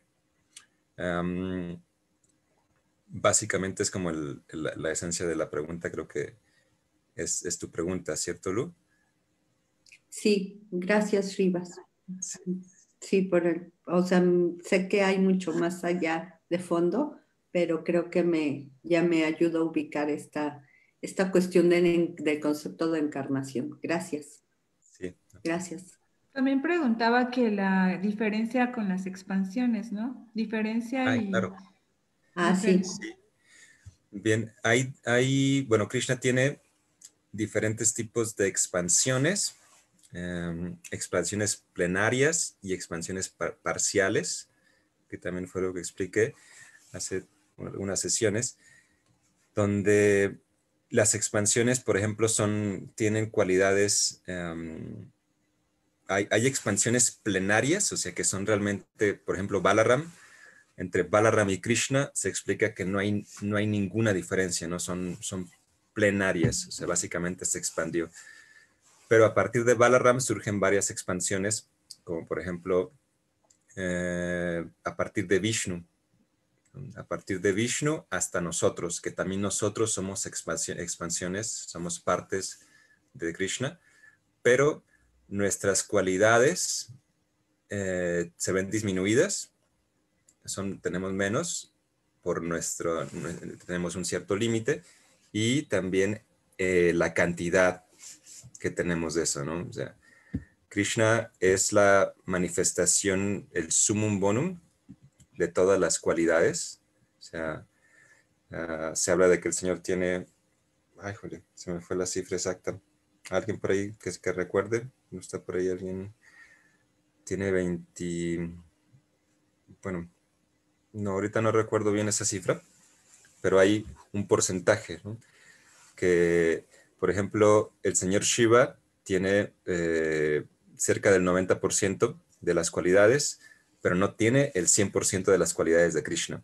básicamente es como la esencia de la pregunta, creo que es, tu pregunta, ¿cierto, Lu? Sí, gracias, Rivas. Sí, por el, o sea, sé que hay mucho más allá de fondo, pero creo que me, ya me ayuda a ubicar esta, esta cuestión del, del concepto de encarnación. Gracias. Sí. Gracias. También preguntaba que la diferencia con las expansiones, ¿no? Diferencia Ay, Ah, sí. Bien, hay, hay, bueno, Krishna tiene diferentes tipos de expansiones, em, expansiones plenarias y expansiones parciales, que también fue lo que expliqué hace unas sesiones, donde las expansiones, por ejemplo, son, tienen cualidades... Em, hay, expansiones plenarias, o sea que son realmente, por ejemplo, Balaram, entre Balaram y Krishna se explica que no hay, no hay ninguna diferencia, ¿no? Son, son plenarias, o sea, básicamente se expandió. Pero a partir de Balaram surgen varias expansiones, como por ejemplo, eh, a partir de Vishnu, a partir de Vishnu hasta nosotros, que también nosotros somos expansiones, somos partes de Krishna, pero nuestras cualidades eh, se ven disminuidas, son, tenemos menos, por nuestro, tenemos un cierto límite y también eh, la cantidad que tenemos de eso, ¿no? O sea, Krishna es la manifestación, el sumum bonum de todas las cualidades. O sea, ah, se habla de que el Señor tiene, ay, joder, se me fue la cifra exacta. ¿Alguien por ahí que, que recuerde? no está por ahí alguien. Tiene 20. Bueno, no, ahorita no recuerdo bien esa cifra, pero hay un porcentaje, Que, por ejemplo, el señor Shiva tiene eh, cerca del 90% de las cualidades, pero no tiene el 100% de las cualidades de Krishna,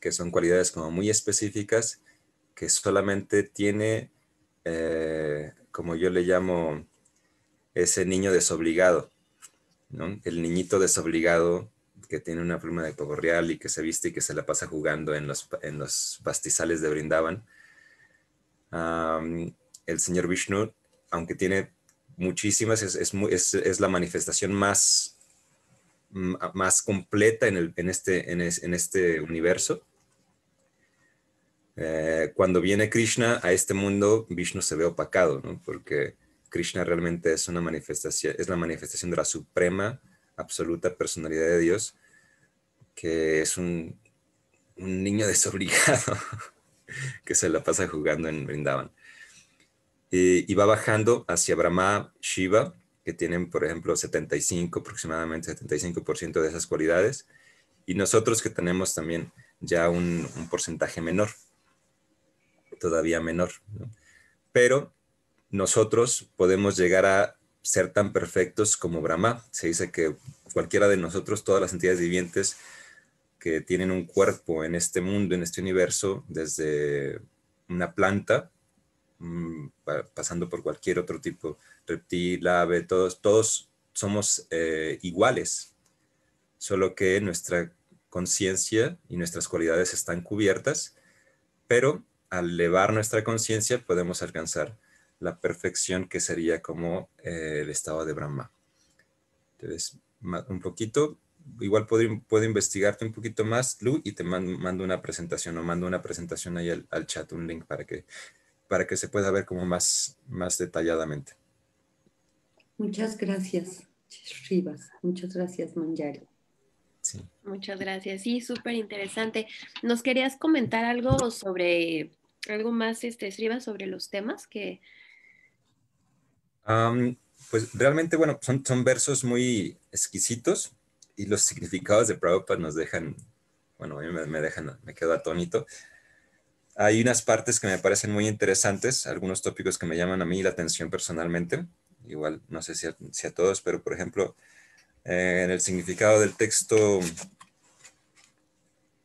que son cualidades como muy específicas, que solamente tiene, eh, como yo le llamo, ese niño desobligado, El niñito desobligado que tiene una pluma de pavo real y que se viste y que se la pasa jugando en los, en los pastizales de Brindaban. el señor Vishnu, aunque tiene muchísimas, es, es, la manifestación más, más completa en, el, en, este, en, este universo. Eh, cuando viene Krishna a este mundo, Vishnu se ve opacado, ¿no? porque Krishna realmente es una manifestación, es la manifestación de la suprema, absoluta personalidad de Dios, que es un, niño desobligado que se la pasa jugando en Brindavan. Y, va bajando hacia Brahma, Shiva, que tienen, por ejemplo, 75, aproximadamente 75% de esas cualidades, y nosotros que tenemos también ya un, porcentaje menor, todavía menor. ¿no? Pero nosotros podemos llegar a ser tan perfectos como Brahma. Se dice que cualquiera de nosotros, todas las entidades vivientes que tienen un cuerpo en este mundo, en este universo, desde una planta, mm, pasando por cualquier otro tipo, reptil, ave, todos, todos somos eh, iguales, solo que nuestra conciencia y nuestras cualidades están cubiertas, pero al elevar nuestra conciencia podemos alcanzar la perfección que sería como eh, el estado de Brahma. Entonces, un poquito, igual puedo, investigarte un poquito más, Lu, y te mando, una presentación o mando una presentación ahí al, chat, un link para que, para que se pueda ver como más, más detalladamente. Muchas gracias, Rivas. Muchas gracias, Manjari. Muchas gracias. Sí, súper interesante. ¿Nos querías comentar algo sobre, algo más, este, Sriva, sobre los temas que, pues realmente, bueno, son, son versos muy exquisitos y los significados de Prabhupada nos dejan, bueno, a mí me, dejan, me quedo atónito. Hay unas partes que me parecen muy interesantes, algunos tópicos que me llaman a mí la atención personalmente, igual no sé si a, todos, pero por ejemplo, eh, en el significado del texto,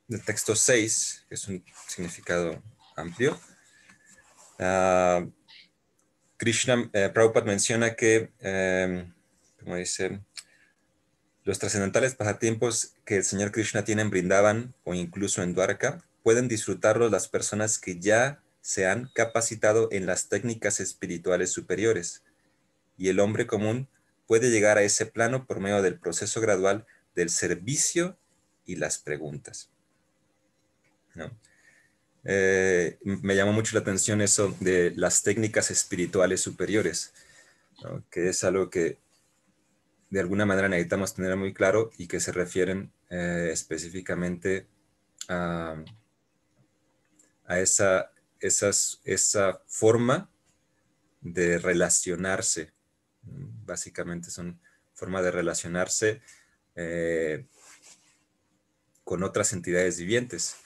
del texto 6, que es un significado amplio, ah, Krishna, eh, Prabhupada menciona que, em, como dice, los trascendentales pasatiempos que el Señor Krishna tiene en Brindavan o incluso en Dwarka pueden disfrutarlos las personas que ya se han capacitado en las técnicas espirituales superiores. Y el hombre común puede llegar a ese plano por medio del proceso gradual del servicio y las preguntas. ¿No? Eh, me llamó mucho la atención eso de las técnicas espirituales superiores, que es algo que de alguna manera necesitamos tener muy claro y que se refieren eh, específicamente a, esa, forma de relacionarse. Básicamente son formas de relacionarse eh, con otras entidades vivientes.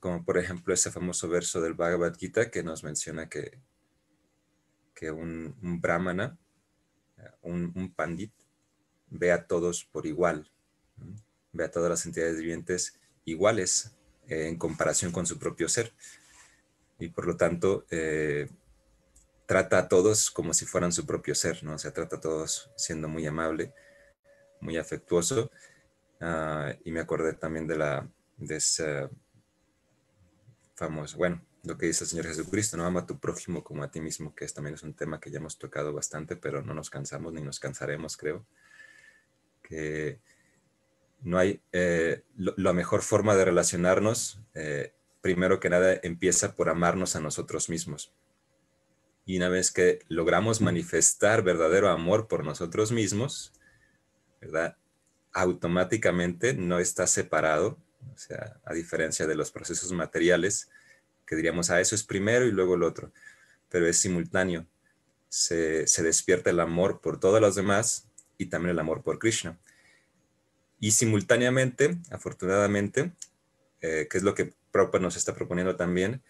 Como por ejemplo ese famoso verso del Bhagavad Gita que nos menciona que, que un, brahmana, eh, un, pandit, ve a todos por igual, ve a todas las entidades vivientes iguales eh, en comparación con su propio ser. Y por lo tanto, eh, trata a todos como si fueran su propio ser, ¿no? O sea, trata a todos siendo muy amable, muy afectuoso. Ah, y me acordé también de, la, de famoso, bueno, lo que dice el Señor Jesucristo, no ama a tu prójimo como a ti mismo, que es, también es un tema que ya hemos tocado bastante, pero no nos cansamos ni nos cansaremos, creo. Que no hay eh, la mejor forma de relacionarnos, eh, primero que nada, empieza por amarnos a nosotros mismos. Y una vez que logramos manifestar verdadero amor por nosotros mismos, ¿verdad? Automáticamente no está separado o sea, a diferencia de los procesos materiales, que diríamos, a ah, eso es primero y luego el otro, pero es simultáneo. Se, despierta el amor por todos los demás y también el amor por Krishna. Y simultáneamente, afortunadamente, eh, que es lo que Prabhupada nos está proponiendo también,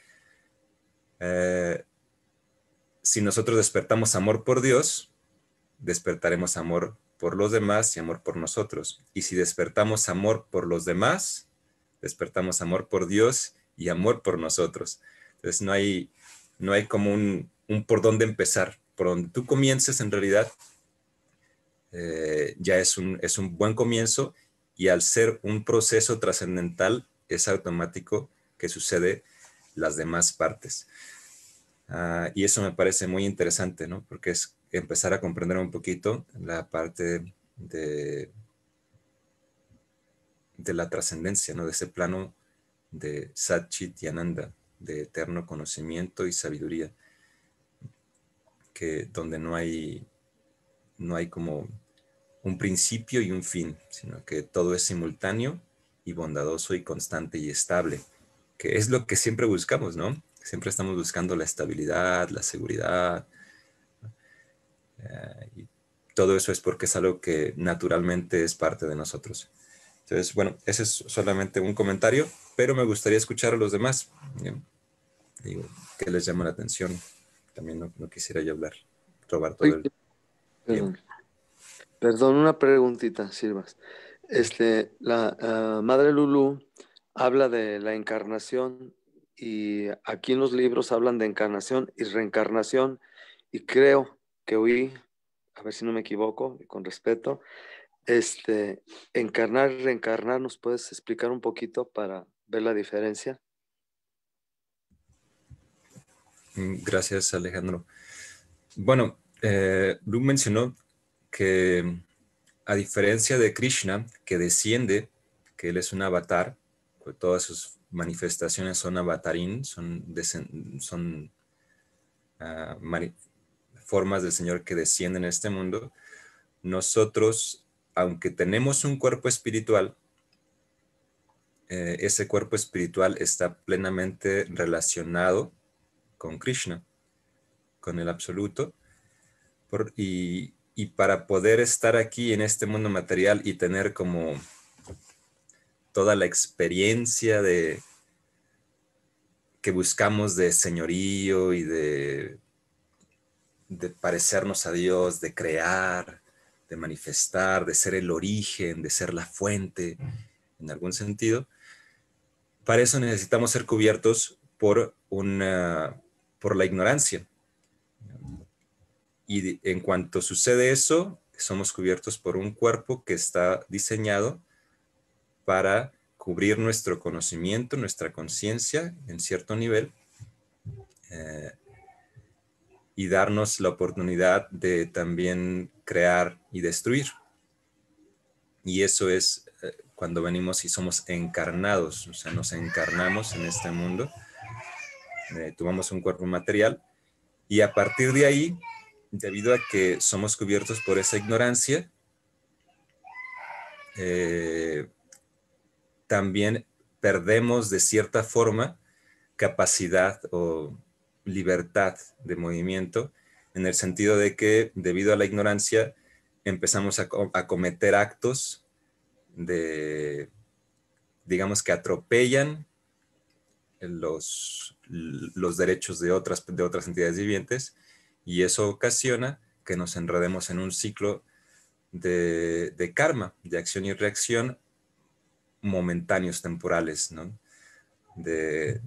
eh, si nosotros despertamos amor por Dios, despertaremos amor por los demás y amor por nosotros. Y si despertamos amor por los demás, despertamos amor por Dios y amor por nosotros. Entonces no hay, no hay como un, por dónde empezar. Por donde tú comiences en realidad eh, ya es un, es un buen comienzo y al ser un proceso trascendental es automático que sucede las demás partes. Ah, y eso me parece muy interesante, ¿no? Porque es empezar a comprender un poquito la parte de, de la trascendencia, ¿no? de ese plano de Satchit y Ananda, de eterno conocimiento y sabiduría, que donde no hay, no hay como un principio y un fin, sino que todo es simultáneo y bondadoso y constante y estable, que es lo que siempre buscamos, ¿no? Siempre estamos buscando la estabilidad, la seguridad. Eh, y todo eso es porque es algo que naturalmente es parte de nosotros. Entonces, bueno, ese es solamente un comentario, pero me gustaría escuchar a los demás. Digo, ¿qué les llama la atención? También no, quisiera yo hablar, robar todo el perdón. una preguntita, Silvas. Este, la ah, Madre Lulu habla de la encarnación y aquí en los libros hablan de encarnación y reencarnación y creo que oí, a ver si no me equivoco, con respeto, este, encarnar, reencarnar, ¿nos puedes explicar un poquito para ver la diferencia? Mm, gracias, Alejandro. Bueno, eh, mencionó que a diferencia de Krishna, que desciende, que él es un avatar, todas sus manifestaciones son avatarín, son, ah, formas del Señor que descienden en este mundo, nosotros aunque tenemos un cuerpo espiritual, eh, ese cuerpo espiritual está plenamente relacionado con Krishna, con el absoluto, y, para poder estar aquí en este mundo material y tener como toda la experiencia de que buscamos de señorío y de, de parecernos a Dios, de crear, manifestar, de ser el origen, de ser la fuente, en algún sentido, para eso necesitamos ser cubiertos por, una, por la ignorancia. Y en cuanto sucede eso, somos cubiertos por un cuerpo que está diseñado para cubrir nuestro conocimiento, nuestra conciencia en cierto nivel eh, y darnos la oportunidad de también crear y destruir. Y eso es eh, cuando venimos y somos encarnados, o sea, nos encarnamos en este mundo, eh, tomamos un cuerpo material y a partir de ahí, debido a que somos cubiertos por esa ignorancia, eh, también perdemos de cierta forma capacidad o libertad de movimiento, en el sentido de que debido a la ignorancia, empezamos a, cometer actos de, digamos que atropellan los, los derechos de otras, de otras entidades vivientes y eso ocasiona que nos enredemos en un ciclo de, karma, de acción y reacción momentáneos, temporales, De,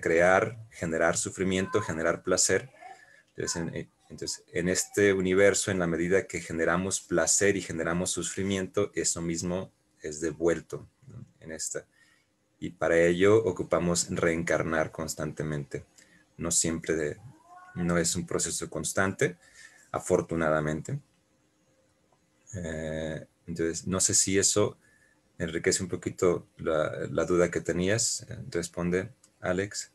crear, generar sufrimiento, generar placer. Entonces, en este universo, en la medida que generamos placer y generamos sufrimiento, eso mismo es devuelto en esta. Y para ello ocupamos reencarnar constantemente. No siempre, no es un proceso constante, afortunadamente. Eh, entonces, no sé si eso enriquece un poquito la, la duda que tenías. Responde, Alex.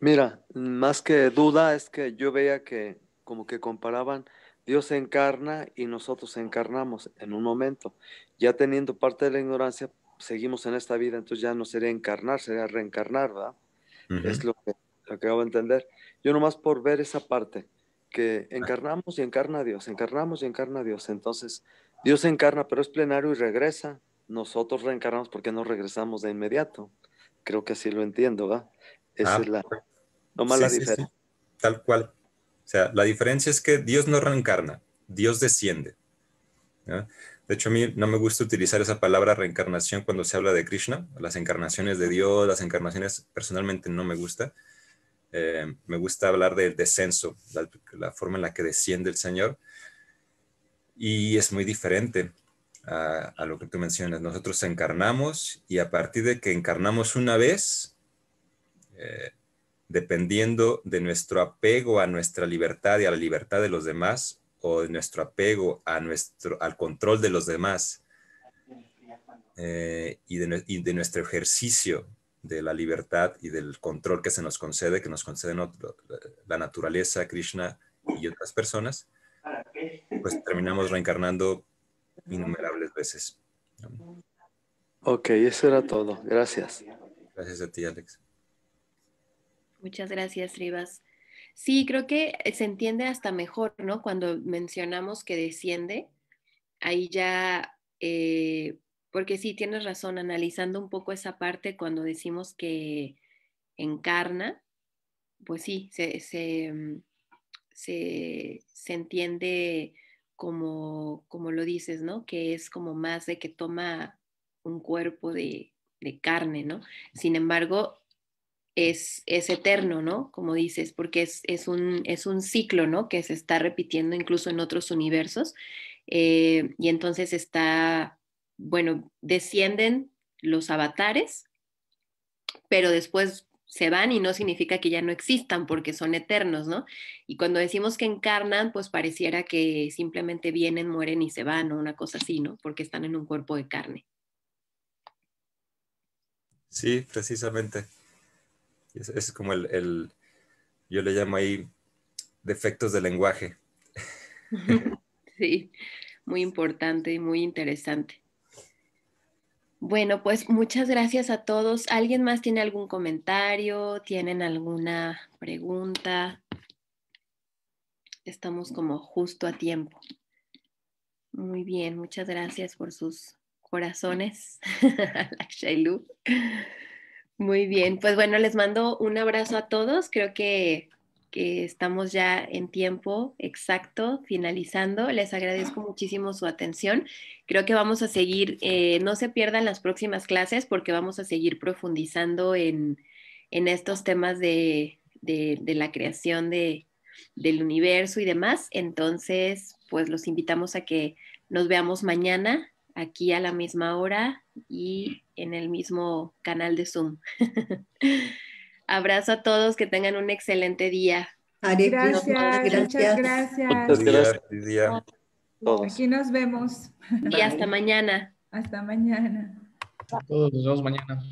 Mira, más que duda es que yo veía que como que comparaban Dios se encarna y nosotros encarnamos en un momento. Ya teniendo parte de la ignorancia, seguimos en esta vida, entonces ya no sería encarnar, sería reencarnar, ¿verdad? Es lo que, acabo de entender. Yo nomás por ver esa parte, que ah. encarnamos y encarna a Dios, encarnamos y encarna a Dios. Entonces, Dios se encarna, pero es plenario y regresa. Nosotros reencarnamos porque no regresamos de inmediato. Creo que así lo entiendo, ¿verdad? Esa ah, es la, pues, no la diferencia. Tal cual. O sea, la diferencia es que Dios no reencarna, Dios desciende. De hecho, a mí no me gusta utilizar esa palabra reencarnación cuando se habla de Krishna, las encarnaciones de Dios, las encarnaciones personalmente no me gusta. Eh, me gusta hablar del descenso, la, forma en la que desciende el Señor. Y es muy diferente a, lo que tú mencionas. Nosotros encarnamos y a partir de que encarnamos una vez, eh, dependiendo de nuestro apego a nuestra libertad y a la libertad de los demás o de nuestro apego a nuestro, al control de los demás eh, y, de, nuestro ejercicio de la libertad y del control que se nos concede, que nos conceden la naturaleza, Krishna y otras personas, pues terminamos reencarnando innumerables veces. Ok, eso era todo. Gracias. Gracias a ti, Alex. Muchas gracias, Rivas. Sí, creo que eh, se entiende hasta mejor, ¿no? Cuando mencionamos que desciende, ahí ya, eh, porque sí, tienes razón, analizando un poco esa parte cuando decimos que encarna, pues sí, mm, se, entiende como, como lo dices, ¿no? Que es como más de que toma un cuerpo de, de carne, ¿no? Sin embargo, es, eterno, ¿no? Como dices, porque es, un, es un ciclo, ¿no? Que se está repitiendo incluso en otros universos. Eh, y entonces está, bueno, descienden los avatares, pero después se van y no significa que ya no existan porque son eternos, ¿no? Y cuando decimos que encarnan, pues pareciera que simplemente vienen, mueren y se van, o una cosa así, ¿no? Porque están en un cuerpo de carne. Sí, precisamente es como el, yo le llamo ahí defectos de lenguaje. Sí, muy importante y muy interesante. Bueno, pues muchas gracias a todos. ¿Alguien más tiene algún comentario? ¿Tienen alguna pregunta? Estamos como justo a tiempo. Muy bien, muchas gracias por sus corazones. Muy bien, pues bueno, les mando un abrazo a todos. Creo que, estamos ya en tiempo exacto, finalizando. Les agradezco muchísimo su atención. Creo que vamos a seguir, eh, no se pierdan las próximas clases porque vamos a seguir profundizando en, estos temas de, de, de la creación de, del universo y demás. Entonces, pues los invitamos a que nos veamos mañana aquí a la misma hora y en el mismo canal de Zoom. Abrazo a todos, que tengan un excelente día. Gracias, gracias. muchas gracias. Aquí nos vemos. Y hasta mañana. Hasta mañana. todos nos vemos mañana.